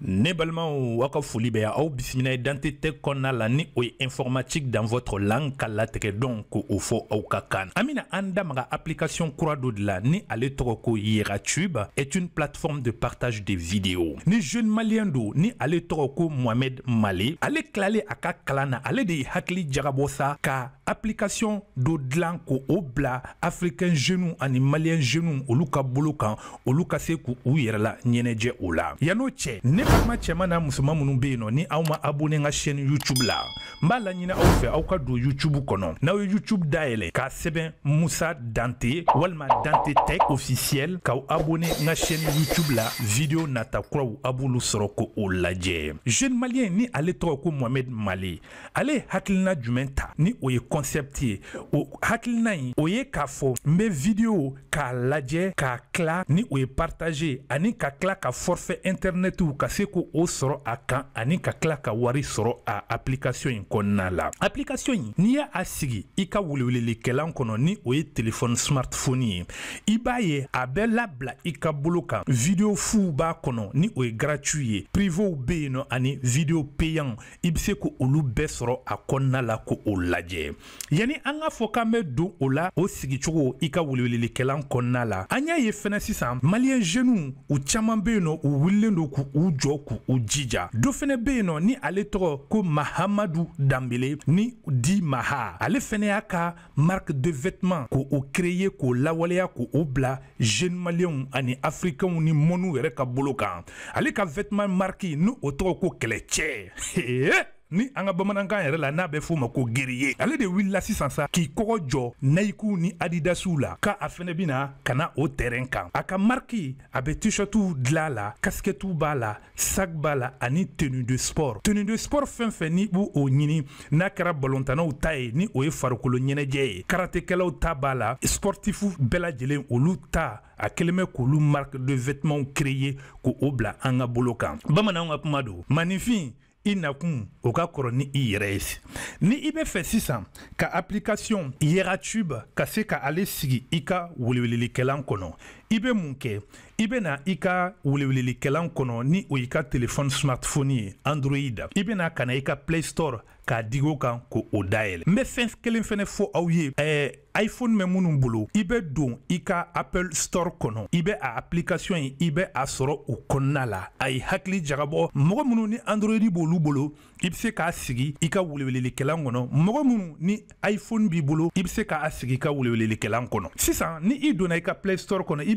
Ne ou ou ka foli bɛ aw bisimila ou informatique dans votre langue kalateke donc ou fo ou Amina Amina application kura de la ni ale tɔgɔ est une plateforme de partage de vidéos. ni jeune malien ni ale Mohamed Mali. ale klale a ale de Hakli ka application dɔ dilan ko o bila africain jeunes ani maliyɛn jeunes olu ka bolo kan olu ka se k'u yɛrɛ la ɲɛnɛjɛ o la yann'o cɛ ne balima cɛman n'a musoman minnu bɛ yen nɔ ni aw ma abone n ka chaîne youtube la n b'a laɲini aw fɛ aw ka don youtube kɔnɔ n'aw ye youtube dayɛlɛ k'a sɛbɛn musa dante walima dante tech officiel k'aw abone n ka chaîne youtube la video nata kuraw a b'olu sɔrɔ ko o lajɛ jeune maliyɛn ni ale tɔgɔ ko mohamed male ale ye hakilina jumɛn ta ni o ye conceptier. ou o ou yé o ye k'a fo video k'a laje, k'a kla ni o ye partage ani ka kla ka forfait internet ou se ko akan, a kan ani ka kla ka wari a application konala. application n'i y' a sigi i ka kelan ni ou ye téléphone smartphone Ibaye i b'a ye a bɛ video fou b'a ni o ye gratu ou ou be ani video payant, i ko a la ko ou l'aje yani an k'a fɔ k'an bɛ don o la o sigicogo i ka welewelelikalan kɔnɔna la an y'a ye fɛnɛ sisan maliyɛn jeunes u caaman be yen nɔ u wililen don k'u jɔ k'u jija dɔ fɛnɛ be yen nɔ ni ale tɔgɔ ko mahamadu danbele ni di maha ale fɛnɛ y'a ka marke de vêtement ko o kreye k'o lawaleya ko o bila jeune maliyɛnw ani afrikɛnw ni mɔnuw yɛrɛ ka bolo kan ale ka vêtement marki ni o tɔgɔ ko kɛlɛcɛ ee! ni an ka bamanankan yɛrɛ la n'a bɛ f'o ma ko guerrier ale de wulila sisan sa k'i kɔgɔ jɔ nayiku ni adidasiw la ka a fɛnɛ bena ka na o tɛrɛn kan a ka mariki a be tishɛtiw dila la kasikɛtiw b'a la sak b'a la ani tenue de sport tenue de sport fɛn fɛn ni b' o ɲini n'a kɛra balontannaw ta ye ni o ye farikolo ɲɛnɛjɛ ye karatekɛlaw ta b'a la sportifu bɛɛ lajɛlen olu ta a kelen bɛ k'olu marque de vêtements créer k'o bila an ka bolo kan bamananw ka kuma don maninfin i nakun o ka kɔrɔ ni i yɛrɛ ye ni i bɛ fɛ sisan ka application yeratube ka se ka ale sigi i ka welewelelikɛlan kɔnɔ i bɛ mun kɛ i bɛ na i ka welewelekɛlan kɔnɔ ni o y'i ka telefɔni smartphone ye android i bɛ na ka na i ka play store k'a digi o kan ko o dayɛlɛ n bɛ fɛn kelen fɛnɛ fɔ aw ye ɛɛ iphone bɛ minnu bolo i bɛ don i ka apple store kɔnɔ i bɛ a application ye i bɛ a sɔrɔ o kɔnɔna la a ye hakili jagabɔ mɔgɔ minnu ni android b'olu bolo i bɛ se k'a sigi i ka welewelekɛlan kɔnɔ mɔgɔ minnu ni iphone b'i bolo i bɛ se k'a sigi i ka welewelekɛlan kɔnɔ sisan ni i donna i ka play store kɔnɔ i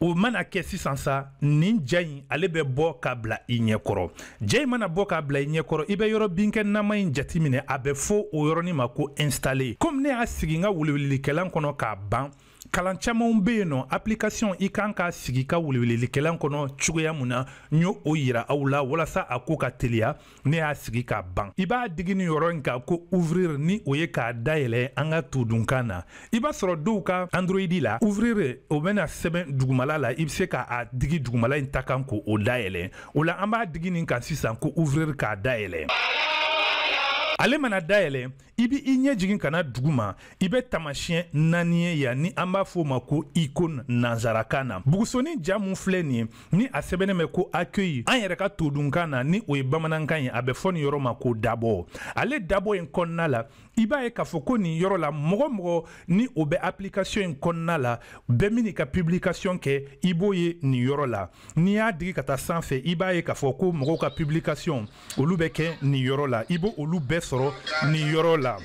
o mana kɛ sisan sa nin ja in ale bɛ bɔ ka bila i ɲɛkɔrɔ ja in mana bɔ ka bila i ɲɛkɔrɔ i bɛ yɔrɔ binkɛ nama in jati minɛ a bɛ fɔ o yɔrɔnin ma ko installé komi ne y'a sigi n ka welewelekɛlan kɔnɔ k'a ban kalan camanw be yen nɔ aplikasiɔn i kan k'a sigi ka welewelelikɛlan kɔnɔ cogoya mun na n y' o yira aw la walasa a koo ka teliya ne y'a sigi k'a ban i b'a digi ni yɔrɔ in kan ko ouvrir ni o ye k'a dayɛlɛ an ka tudunkan na i b'a sɔrɔ dɔw ka androidi la ouvrir o bena sɛbɛn dugumala la i be se k'a digi dugumala ɲi ta kan ko o dayɛlɛ o la an b'a digi nin kan sisan ko ouvrir k'a dayɛlɛ ale mana dayɛlɛ i b' i ɲɛ jigin ka na dugu ma i bɛ taamasiyɛn naani ye yan ni an b'a fɔ o ma ko iko nansarakan na bugusonin ja mun filɛ nin ye ni a sɛbɛnnen bɛ ko accueil an yɛrɛ ka todunkan na ni o ye bamanankan ye a bɛ fɔ nin yɔrɔ ma ko dabɔ ale dabɔ in kɔnɔna la i b'a ye k'a fɔ ko nin yɔrɔ la mɔgɔ mɔgɔ ni o bɛ application in kɔnɔna la bɛɛ min ka publication kɛ i b'o ye nin yɔrɔ la n'i y'a digi ka taa sanfɛ i b'a ye k'a fɔ ko mɔgɔw ka publication olu bɛ kɛ nin yɔrɔ la i b' olu bɛɛ sɔrɔ nin yɔrɔ la la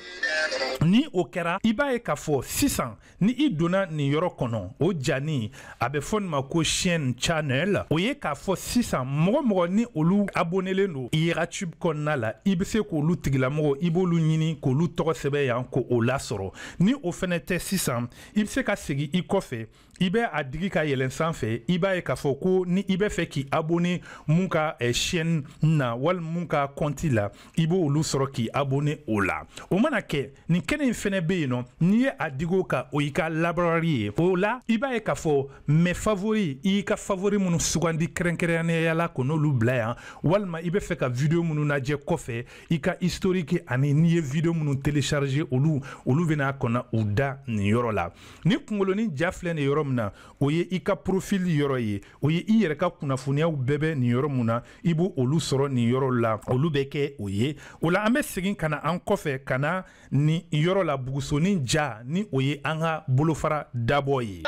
ni o kɛra i b'a ye k'a fɔ sisan ni i donna nin yɔrɔ kɔnɔ o jani a bɛ fɔ nin ma ko chaîne channel o ye k'a fɔ sisan mɔgɔ mɔgɔ ni olu abonelen don youtube kɔnɔna la i bɛ se k'olu tigilamɔgɔ i b'olu ɲini k'olu tɔgɔ sɛbɛn yan ko o lasɔrɔ ni o fɛnɛ tɛ sisan i bɛ se ka segin i kɔfɛ i bɛ a digi ka yɛlɛn sanfɛ i b'a ye k'a fɔ ko ni i bɛ fɛ k'i abone mun ka eh, chaîne na walima mun ka compte la i b'olu sɔrɔ k'i abone o la o mana kɛ nin kɛnɛ in fɛnɛ bɛ yen nɔ n'i ye a digi o kan o y'i ka labarari ye o la i b'a ye k'a fɔ mes favori i y'i ka favori minnu sugandi kɛrɛnkɛrɛnnenya la ko n'olu bila yan walima i bɛ fɛ ka video minnu lajɛ kɔfɛ i ka historique ani n'i ye video minnu télécharger olu olu bɛna kɔnɔ u da nin yɔrɔ la ni kungolonin ja filɛ nin yɔrɔ min na o ye i ka porofili yɔrɔ ye o ye i yɛrɛ ka kunnafoniyaw bɛɛ bɛ nin yɔrɔ mun na i b' olu sɔrɔ nin yɔrɔ la olu bɛ kɛ o ye o la an bɛ segin ka na an kɔfɛ ka na nin yɔrɔ la bugusonin ja ni o ye an ka bolofara dabɔ ye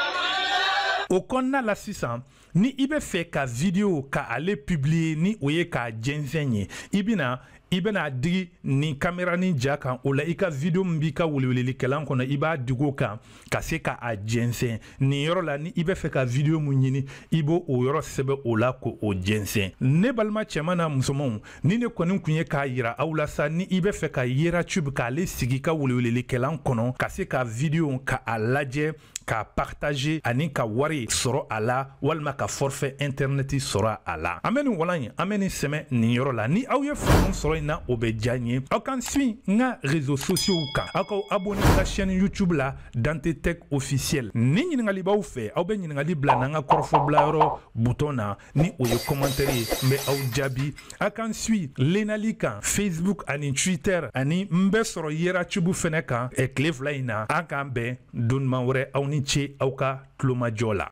o kɔnɔna la sisan ni i bɛ fɛ ka video ka ale pibiliye ni o ye k'a jɛnsɛn ye i bɛna i bɛna digi nin kamera ni ja kan o la i ka video min b'i ka welewelelikalan kɔnɔ i b'a digi o kan ka se ka a jɛnsɛn nin yɔrɔ la ni i bɛ fɛ ka video mun ɲini i b'o o yɔrɔ sɛbɛ o la ko o jɛnsɛn ne balima cɛman na musomanw ni ne kɔni kun ye k'a yira aw la sa ni i bɛ fɛ ka yera tube k'ale sigi ka welewelelikalan kɔnɔ ka se ka video ka a lajɛ k'a partage ani ka wari sɔrɔ a la walima ka forfait internɛti sɔrɔ a la an be nin walan ye an be nin sɛmɛ nin yɔrɔ la ni aw ye faamu sɔrɔ yen na o bɛ diya n ye aw kan suwi n ka réseau sociaux kan aw k'aw abone ka chaîne youtube la dante tɛk officiɛl ni ɲiningali b'aw fɛ aw be ɲiningali bila n'an ka kɔrɔfɔbilayɔrɔ butɔn na ni o ye kɔmantɛri ye n be aw jaabi aw kan suwi lenali kan facebook ani twitter ani n bɛ sɔrɔ yeratubu fɛnɛ kan tile fila ɲi na an k'an bɛn doniman wɛrɛ aw ni ce aw ka tulomajɔ la